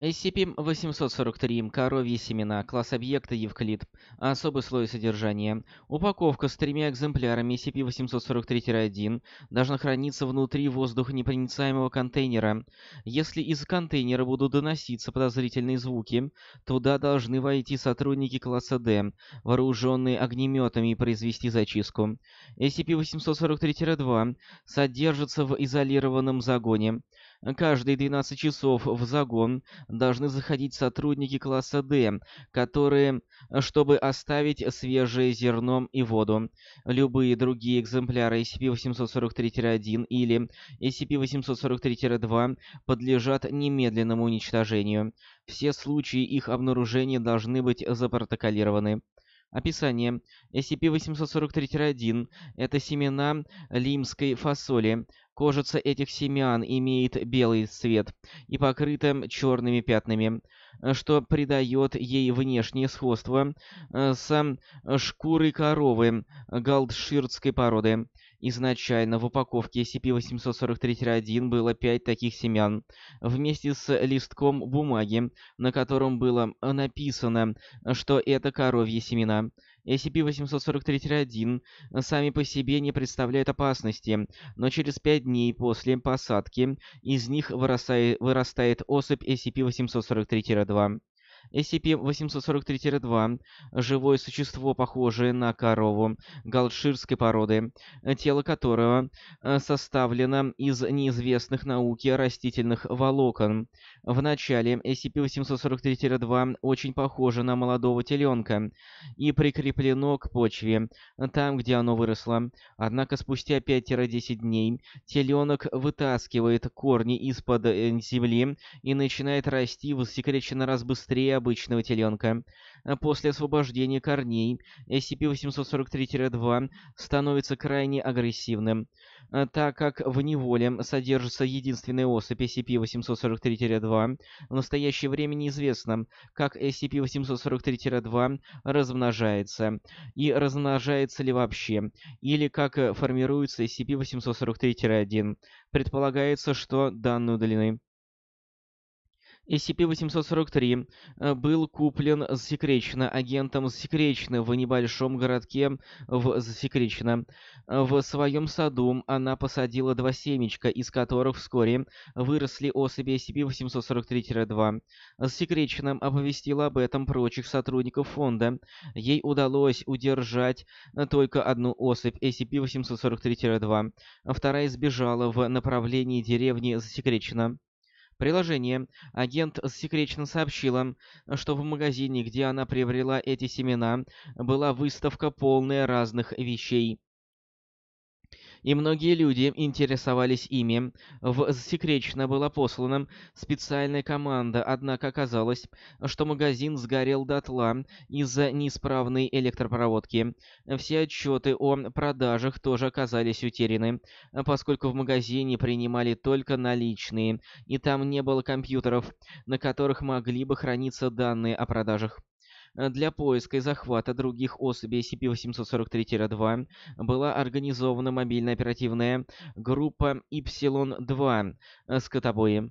SCP-843 «Коровьи семена», класс объекта «Евклид», особый слой содержания. Упаковка с тремя экземплярами SCP-843-1 должна храниться внутри воздухонепроницаемого контейнера. Если из контейнера будут доноситься подозрительные звуки, туда должны войти сотрудники класса D, вооруженные огнеметами, и произвести зачистку. SCP-843-2 содержится в изолированном загоне. Каждые 12 часов в загон должны заходить сотрудники класса «Д», которые, чтобы оставить свежее зерно и воду. Любые другие экземпляры SCP-843-1 или SCP-843-2 подлежат немедленному уничтожению. Все случаи их обнаружения должны быть запротоколированы. Описание. SCP-843-1 – это семена лимской фасоли. Кожица этих семян имеет белый цвет и покрыта черными пятнами, что придает ей внешнее сходство э, с шкурой коровы галдширтской породы. Изначально в упаковке SCP-843-1 было 5 таких семян, вместе с листком бумаги, на котором было э, написано, что это коровьи семена. SCP-843-1 э, сами по себе не представляют опасности, но через 5 дней после посадки из них вырастает, вырастает особь SCP-843-2. SCP-843-2 – живое существо, похожее на корову галширской породы, тело которого э, составлено из неизвестных науке растительных волокон. В начале SCP-843-2 очень похоже на молодого теленка и прикреплено к почве, там, где оно выросло. Однако спустя 5-10 дней теленок вытаскивает корни из-под э, земли и начинает расти в секреченно раз быстрее обычного теленка. А после освобождения корней SCP-843-2 становится крайне агрессивным, а так как в неволе содержится единственная особь SCP-843-2. В настоящее время неизвестно, как SCP-843-2 размножается, и размножается ли вообще, или как формируется SCP-843-1. Предполагается, что данные удалены. SCP-843 э, был куплен засекречено агентом засекречено в небольшом городке в засекречено. В своем саду она посадила два семечка, из которых вскоре выросли особи SCP-843-2. Засекречено оповестила об этом прочих сотрудников фонда. Ей удалось удержать э, только одну особь SCP-843-2. Вторая сбежала в направлении деревни засекречено. Приложение. Агент секречно сообщила, что в магазине, где она приобрела эти семена, была выставка полная разных вещей и многие люди интересовались ими. В Секречно была послана специальная команда, однако оказалось, что магазин сгорел дотла из-за неисправной электропроводки. Все отчеты о продажах тоже оказались утеряны, поскольку в магазине принимали только наличные, и там не было компьютеров, на которых могли бы храниться данные о продажах. Э, для поиска и захвата других особей SCP-843-2 была организована мобильная оперативная группа Y-2 с э, «Скотобои».